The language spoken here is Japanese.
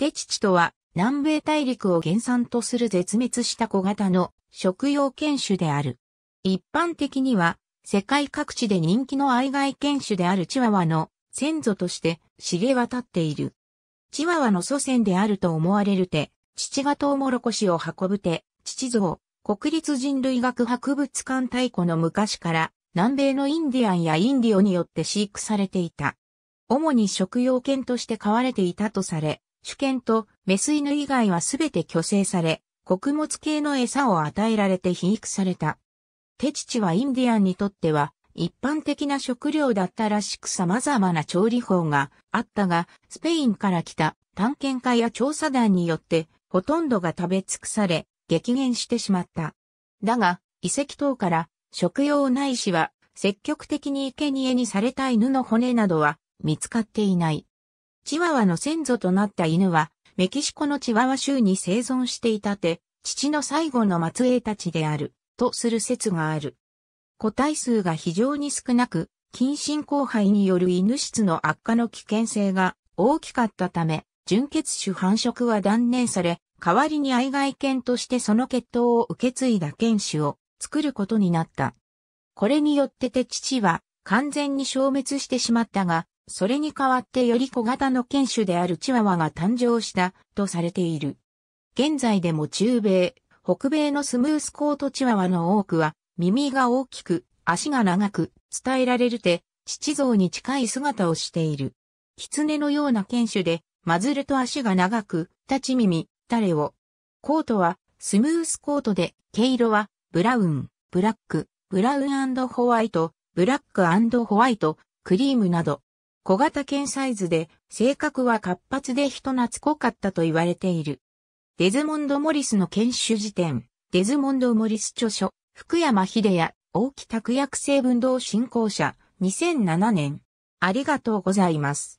テチチとは、南米大陸を原産とする絶滅した小型の食用犬種である。一般的には、世界各地で人気の愛外犬種であるチワワの先祖として知れ渡っている。チワワの祖先であると思われるて、父がトウモロコシを運ぶて、父像、国立人類学博物館太古の昔から南米のインディアンやインディオによって飼育されていた。主に食用犬として飼われていたとされ、主犬とメス犬以外はすべて虚勢され、穀物系の餌を与えられて肥育された。手父はインディアンにとっては一般的な食料だったらしく様々な調理法があったが、スペインから来た探検家や調査団によってほとんどが食べ尽くされ、激減してしまった。だが、遺跡等から食用ないしは積極的に生贄にされた犬の骨などは見つかっていない。チワワの先祖となった犬は、メキシコのチワワ州に生存していたて、父の最後の末裔たちである、とする説がある。個体数が非常に少なく、近親交配による犬質の悪化の危険性が大きかったため、純血種繁殖は断念され、代わりに愛外犬としてその血統を受け継いだ犬種を作ることになった。これによってて父は完全に消滅してしまったが、それに代わってより小型の犬種であるチワワが誕生したとされている。現在でも中米、北米のスムースコートチワワの多くは耳が大きく、足が長く、伝えられるて、父像に近い姿をしている。狐のような犬種で、マズルと足が長く、立ち耳、タレを。コートはスムースコートで、毛色はブラウン、ブラック、ブラウンホワイト、ブラックホワイト、クリームなど。小型犬サイズで、性格は活発で人懐こかったと言われている。デズモンド・モリスの犬種辞典、デズモンド・モリス著書、福山秀也、大木拓薬成分道振興者、2007年。ありがとうございます。